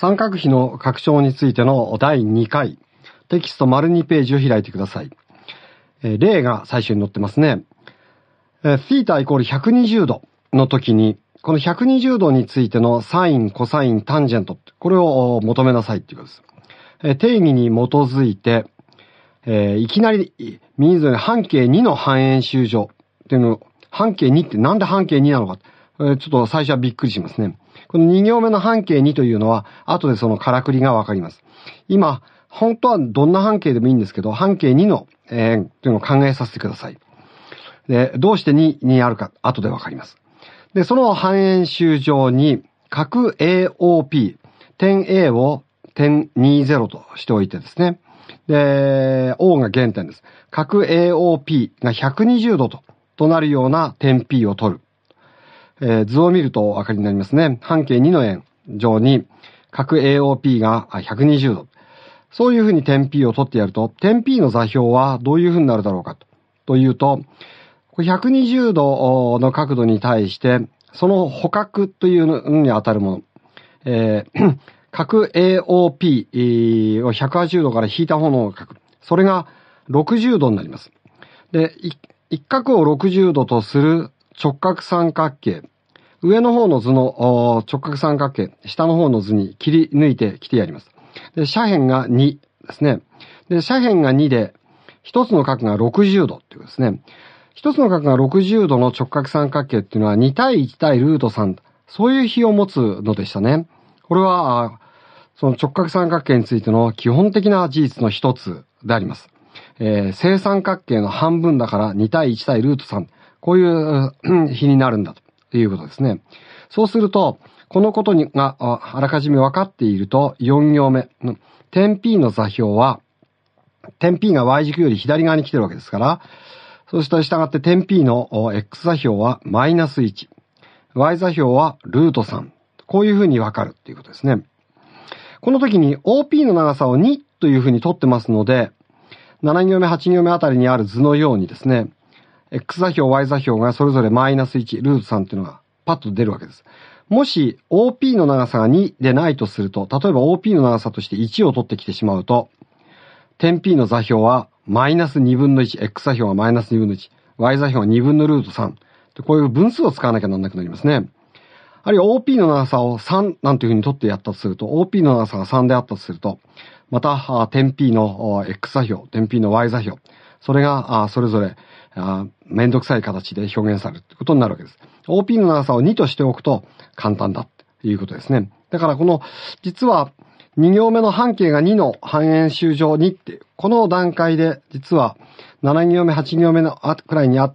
三角比の拡張についての第2回、テキスト丸2ページを開いてください。えー、例が最初に載ってますね。えー、θ イコール120度の時に、この120度についてのサイン、コサイン、タンジェント、これを求めなさいっていうことです。えー、定義に基づいて、えー、いきなり、右族の半径2の半円周上っていうのを、半径2ってなんで半径2なのか。ちょっと最初はびっくりしますね。この2行目の半径2というのは、後でそのからくりがわかります。今、本当はどんな半径でもいいんですけど、半径2の、えー、というのを考えさせてください。で、どうして2にあるか、後でわかります。で、その半円周上に、角 AOP、点 A を点20としておいてですね。で、O が原点です。角 AOP が120度と、となるような点 P を取る。えー、図を見るとお分かりになりますね。半径2の円上に角 AOP が120度。そういうふうに点 P を取ってやると、点 P の座標はどういうふうになるだろうかと。というと、120度の角度に対して、その捕獲というのに当たるもの。えー、角 AOP を180度から引いた方の角。それが60度になります。で、一角を60度とする直角三角形。上の方の図の直角三角形、下の方の図に切り抜いてきてやります。で、斜辺が2ですね。で、斜辺が2で、一つの角が60度っていうことですね。一つの角が60度の直角三角形っていうのは2対1対ルート3。そういう比を持つのでしたね。これは、その直角三角形についての基本的な事実の一つであります。えー、正三角形の半分だから2対1対ルート3。こういう日になるんだということですね。そうすると、このことにがあらかじめ分かっていると、4行目、点 P の座標は、点 P が Y 軸より左側に来てるわけですから、そしら従って点 P の X 座標はマイナス1、Y 座標はルート3。こういうふうに分かるっていうことですね。この時に OP の長さを2というふうに取ってますので、7行目、8行目あたりにある図のようにですね、X 座標、Y 座標がそれぞれマイナス1、ルート3っていうのがパッと出るわけです。もし OP の長さが2でないとすると、例えば OP の長さとして1を取ってきてしまうと、点 P の座標はマイナス2分の1、X 座標はマイナス2分の1、Y 座標は2分のルート3。こういう分数を使わなきゃなんなくなりますね。あるいは OP の長さを3なんていうふうに取ってやったとすると、OP の長さが3であったとすると、また、点 P の X 座標、点 P の Y 座標、それが、あそれぞれ、あめんどくさい形で表現されるということになるわけです。OP の長さを2としておくと簡単だということですね。だからこの、実は、2行目の半径が2の半円周上2って、この段階で、実は、7行目、8行目のくらいにあ、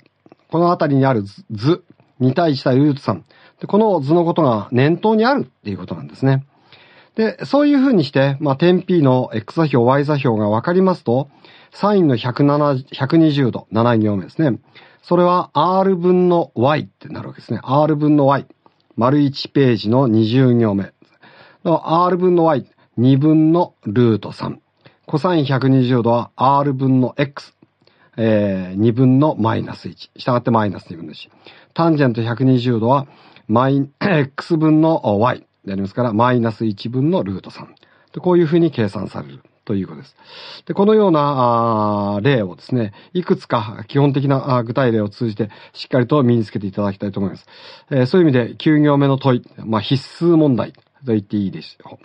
この辺りにある図、2対1対ルーツ3。この図のことが念頭にあるっていうことなんですね。で、そういうふうにして、まあ、点 P の X 座標、Y 座標が分かりますと、サインの1 0 120度、7行目ですね。それは R 分の Y ってなるわけですね。R 分の Y。丸1ページの20行目。R 分の Y。2分のルート3。コサイン120度は R 分の X。えー、2分のマイナス1。したがってマイナス2分の1。タンジェント120度は、マイ、X 分の Y。でありますから、マイナス1分のルート3。でこういうふうに計算される。ということです。で、このような例をですね、いくつか基本的な具体例を通じてしっかりと身につけていただきたいと思います。えー、そういう意味で9行目の問い、まあ、必須問題と言っていいでしょう。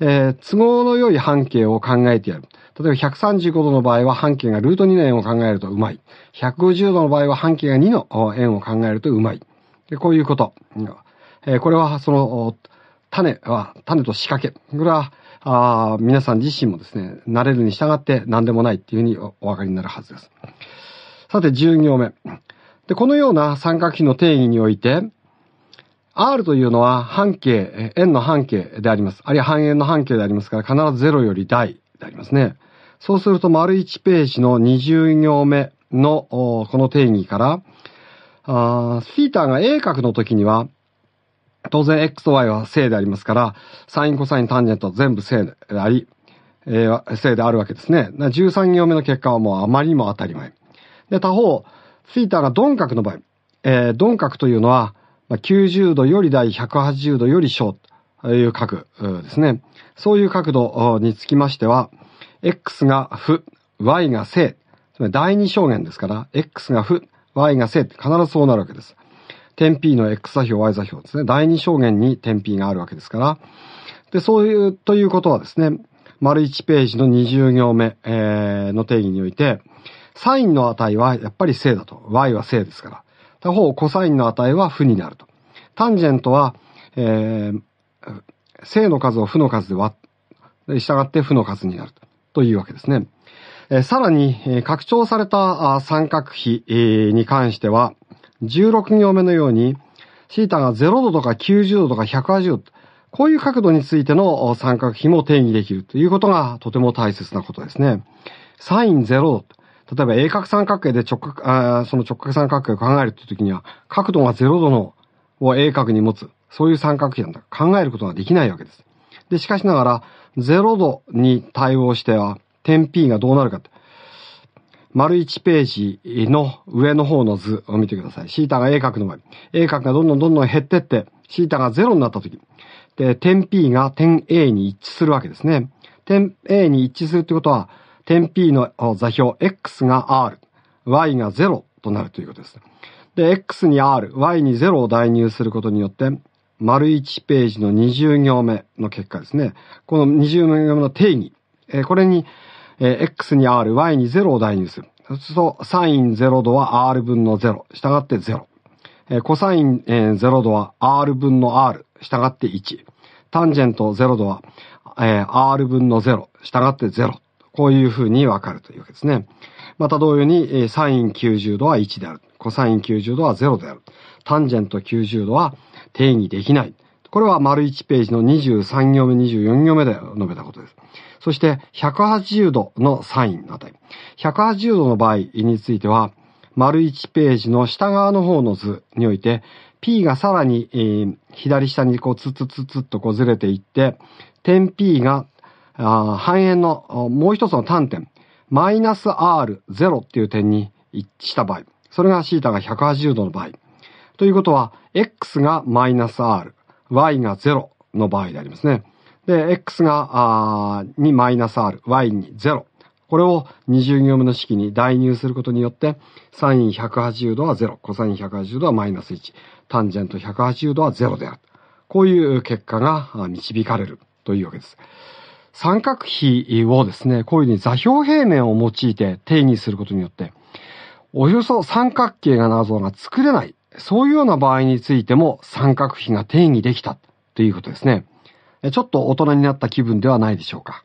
えー、都合の良い半径を考えてやる。例えば135度の場合は半径がルート2の円を考えるとうまい。150度の場合は半径が2の円を考えるとうまい。でこういうこと。えー、これはその種は、種と仕掛け。これは、あ皆さん自身もですね、慣れるに従って何でもないっていうふうにお分かりになるはずです。さて、10行目。で、このような三角比の定義において、R というのは半径、円の半径であります。あるいは半円の半径でありますから、必ず0より大でありますね。そうすると、丸1ページの20行目のこの定義から、あースピーターが A 角の時には、当然 x と y は正でありますから、サイン、コサイン、タンジェント全部正であり、えー、正であるわけですね。13行目の結果はもうあまりにも当たり前。で、他方、θ が鈍角の場合、えー、鈍角というのは、90度より大、180度より小という角ですね。そういう角度につきましては、x が負、y が正、第二象限ですから、x が負、y が正って必ずそうなるわけです。点 P の X 座標、Y 座標ですね。第二証言に点 P があるわけですから。で、そういう、ということはですね、丸1ページの20行目、えー、の定義において、サインの値はやっぱり正だと。y は正ですから。他方、コサインの値は負になると。タンジェントは、えー、正の数を負の数で割っ、従って負の数になるとというわけですね。えー、さらに、えー、拡張された三角比、えー、に関しては、16行目のように、シータが0度とか90度とか180度、こういう角度についての三角比も定義できるということがとても大切なことですね。サイン0度。例えば鋭角三角形で直角、あその直角三角形を考えるという時には、角度が0度のを鋭角に持つ、そういう三角比なんだ。考えることができないわけです。で、しかしながら、0度に対応しては、点 P がどうなるかって、丸1ページの上の方の図を見てください。シータが A 角の場合、A 角がどんどんどんどん減ってって、シータが0になった時、で、点 P が点 A に一致するわけですね。点 A に一致するってことは、点 P の座標 X が R、Y が0となるということです。で、X に R、Y に0を代入することによって、丸1ページの20行目の結果ですね。この20行目の定義、えこれにえー、x に r、y に0を代入する。そうすると、サイン0度は r 分の0。したがって0。えー、コサイン、えー、0度は r 分の r。したがって1。タンジェント0度は、えー、r 分の0。したがって0。こういうふうにわかるというわけですね。また同様に、えー、サイン90度は1である。コサイン90度は0である。タンジェント90度は定義できない。これは丸1ページの23行目、24行目で述べたことです。そして、180度のサインの値。180度の場合については、丸1ページの下側の方の図において、P がさらに、えー、左下にこうツツツツッとこうずれていって、点 P があ半円のもう一つの単点、マイナス R0 っていう点に一致した場合、それがシータが180度の場合、ということは、x がマイナス R、y が0の場合でありますね。で、x が2マイナス r、y に0。これを20行目の式に代入することによって、s i n 180度は0、コサイン180度はマイナス1、タンジェント180度は0である。こういう結果が導かれるというわけです。三角比をですね、こういうふうに座標平面を用いて定義することによって、およそ三角形が謎が作れないそういうような場合についても三角比が定義できたということですね。ちょっと大人になった気分ではないでしょうか。